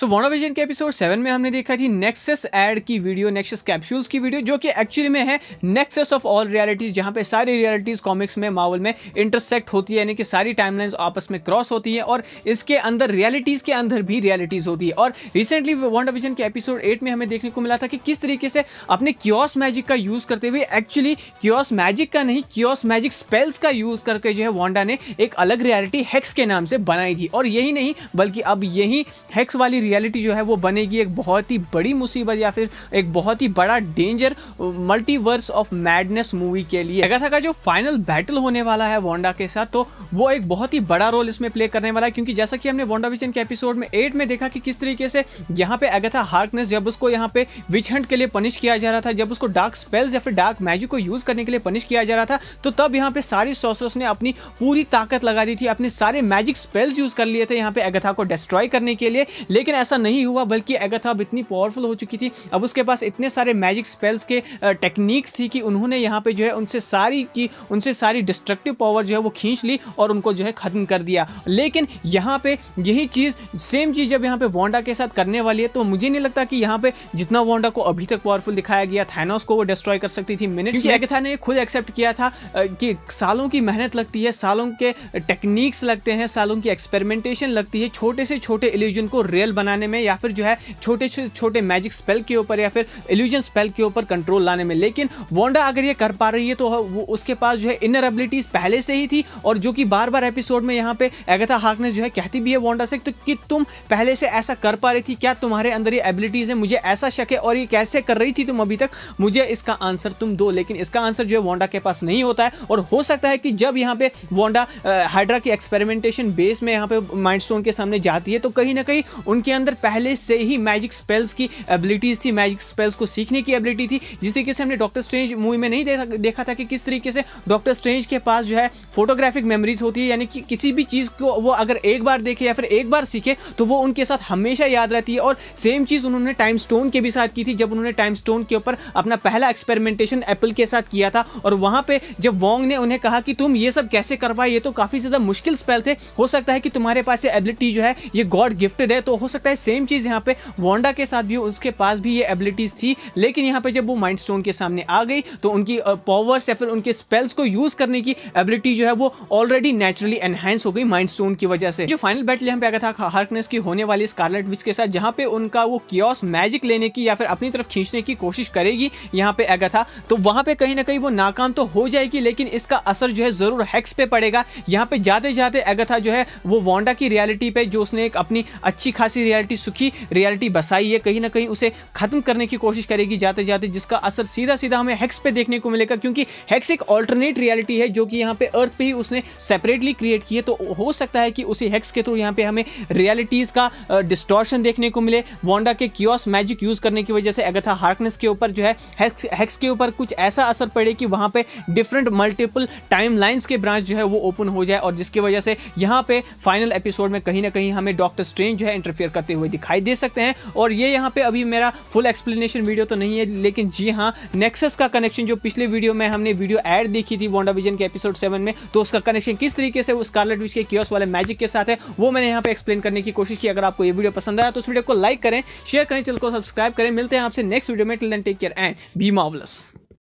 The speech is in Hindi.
सो विजन के एपिसोड सेवन में हमने देखा थी नेक्सस एड की वीडियो नेक्सस कैप्सूल्स की वीडियो जो कि एक्चुअली में है नेक्सस ऑफ ऑल रियलिटीज जहां पे सारी रियलिटीज कॉमिक्स में मावल में इंटरसेक्ट होती है यानी कि सारी टाइमलाइंस आपस में क्रॉस होती है और इसके अंदर रियलिटीज के अंदर भी रियलिटीज होती है और रिसेंटली विजन के एपिसोड एट में हमें देखने को मिला था कि किस तरीके से अपने क्योस मैजिक का यूज करते हुए एक्चुअली क्योस मैजिक का नहीं क्योस मैजिक स्पेल्स का यूज करके जो है वॉन्डा ने एक अलग रियलिटी हेक्स के नाम से बनाई थी और यही नहीं बल्कि अब यही हेक्स वाली रियलिटी जो है वो बनेगी एक बहुत ही बड़ी मुसीबत या फिर एक बहुत ही बड़ा danger multiverse of madness movie के लिए अगर का जो फाइनल बैटल होने वाला है वोंडा के साथ तो वो एक बहुत ही बड़ा रोल इसमें प्ले करने वाला है क्योंकि जैसा कि हमने वोंडा विजन के एपिसोड में एट में देखा कि किस तरीके से यहाँ पे अगथा हार्कनेस जब उसको यहाँ पे विच हंट के लिए पनिश किया जा रहा था जब उसको डार्क स्पेल्स या फिर डार्क मैजिक को यूज करने के लिए पनिश किया जा रहा था तो तब यहाँ पे सारी सोसर्स ने अपनी पूरी ताकत लगा दी थी अपने सारे मैजिक स्पेल्स यूज कर लिए थे यहाँ पे अगथा को डिस्ट्रॉय करने के लिए लेकिन ऐसा नहीं हुआ बल्कि एगथा अब इतनी पावरफुल हो चुकी थी अब उसके पास इतने सारे मैजिक स्पेल्स के टेक्निक्स थी कि उन्होंने यहाँ पे जो है उनसे सारी की उनसे सारी डिस्ट्रक्टिव पावर जो है वो खींच ली और उनको जो है ख़त्म कर दिया लेकिन यहाँ पे यही चीज़ सेम चीज़ जब यहाँ पे वोंडा के साथ करने वाली है तो मुझे नहीं लगता कि यहाँ पे जितना वोंडा को अभी तक पावरफुल दिखाया गया थैनोस को वो डिस्ट्रॉय कर सकती थी मिनट्स एगथा ने खुद एक्सेप्ट किया था कि सालों की मेहनत लगती है सालों के टेक्निक्स लगते हैं सालों की एक्सपेरिमेंटेशन लगती है छोटे से छोटे इल्यूजन को रियल बना बनाने में या फिर जो है छोटे छोटे मैजिक स्पेल के ऊपर या फिर एल्यूजन स्पेल के ऊपर कंट्रोल लाने में लेकिन वोंडा अगर ये कर पा रही है तो वो उसके पास जो है इनर एबिलिटीज पहले से ही थी और जो कि बार बार एपिसोड में यहाँ पे एगथा हार्कनेस जो है कहती भी है वोंडा से तो कि तुम पहले से ऐसा कर पा रही थी क्या तुम्हारे अंदर ये एबिलिटीज है मुझे ऐसा शक है और ये कैसे कर रही थी तुम अभी तक मुझे इसका आंसर तुम दो लेकिन इसका आंसर जो है वोंडा के पास नहीं होता है और हो सकता है कि जब यहाँ पे वोंडा हाइड्रा की एक्सपेरिमेंटेशन बेस में यहाँ पे माइंडस्टोन के सामने जाती है तो कहीं ना कहीं उनके अंदर पहले से ही मैजिक स्पेल्स की एबिलिटीज थी मैजिक स्पेल्स को सीखने की एबिलिटी थी जिस तरीके से हमने डॉक्टर स्ट्रेंज मूवी में नहीं देखा, देखा था कि किस तरीके से डॉक्टर स्ट्रेंज के पास जो है फोटोग्राफिक मेमोरीज होती है यानी कि किसी भी चीज़ को वो अगर एक बार देखे या फिर एक बार सीखे तो वो उनके साथ हमेशा याद रहती है और सेम चीज़ उन्होंने टाइम स्टोन के भी साथ की थी जब उन्होंने टाइम स्टोन के ऊपर अपना पहला एक्सपेरिमेंटेशन एप्पल के साथ किया था और वहाँ पर जब वोंग ने उन्हें कहा कि तुम ये सब कैसे कर पाए ये तो काफ़ी ज़्यादा मुश्किल स्पेल थे हो सकता है कि तुम्हारे पास ये एबिलिटी जो है ये गॉड गिफ्टेड है तो हो सकता सकता है सेम चीज़ यहाँ पे वोंडा के साथ भी उसके पास भी ये एबिलिटीज़ थी लेकिन यहाँ पे जब वो माइंड स्टोन के सामने आ गई तो उनकी पावर्स या फिर उनके स्पेल्स को यूज़ करने की एबिलिटी जो है वो ऑलरेडी नेचुरली एनहेंस हो गई माइंड स्टोन की वजह से जो फाइनल बैटल यहाँ पे आया था हार्कनेस की होने वाली स्कारलेट विच के साथ जहाँ पे उनका वो क्योस मैजिक लेने की या फिर अपनी तरफ खींचने की कोशिश करेगी यहाँ पे आया था तो वहाँ पे कहीं ना कहीं वो नाकाम तो हो जाएगी लेकिन इसका असर जो है ज़रूर हैक्स पे पड़ेगा यहाँ पे जाते जाते एगथा जो है वो वोंडा की रियलिटी पे जो उसने एक अपनी अच्छी खासी रियलिटी सुखी रियलिटी बसाई है कहीं ना कहीं उसे खत्म करने की कोशिश करेगी जाते जाते जिसका असर सीधा सीधा हमें हेक्स पे देखने को मिलेगा क्योंकि हेक्स एक ऑल्टरनेट रियलिटी है जो कि यहाँ पे अर्थ पे ही उसने सेपरेटली क्रिएट की है तो हो सकता है कि उसी हेक्स के थ्रू यहाँ पे हमें रियलिटीज़ का डिस्टॉर्शन देखने को मिले वोंडा के क्योस मैजिक यूज़ करने की वजह से अगथा हार्कनेस के ऊपर जो है हेक्स के ऊपर कुछ ऐसा असर पड़े कि वहाँ पे डिफरेंट मल्टीपल टाइम के ब्रांच जो है वो ओपन हो जाए और जिसकी वजह से यहाँ पे फाइनल एपिसोड में कहीं ना कहीं हमें डॉक्टर स्ट्रेंज जो है इंटरफेयर कर करते हुए दिखाई दे सकते हैं और ये यहाँ पे अभी मेरा फुल एक्सप्लेनेशन वीडियो तो नहीं है लेकिन जी हाँ नेक्सस का कनेक्शन जो पिछले वीडियो में हमने वीडियो ऐड देखी थी वोडा विजन के एपिसोड सेवन में तो उसका कनेक्शन किस तरीके से उस कार्लेट विच के क्योस वाले मैजिक के साथ है वो मैंने यहाँ पे एक्सप्लेन करने की कोशिश की अगर आपको ये वीडियो पसंद आया तो उस वीडियो को लाइक करें शेयर करें चैनल को सब्सक्राइब करें मिलते हैं आपसे नेक्स्ट वीडियो में till then take care and be मावलस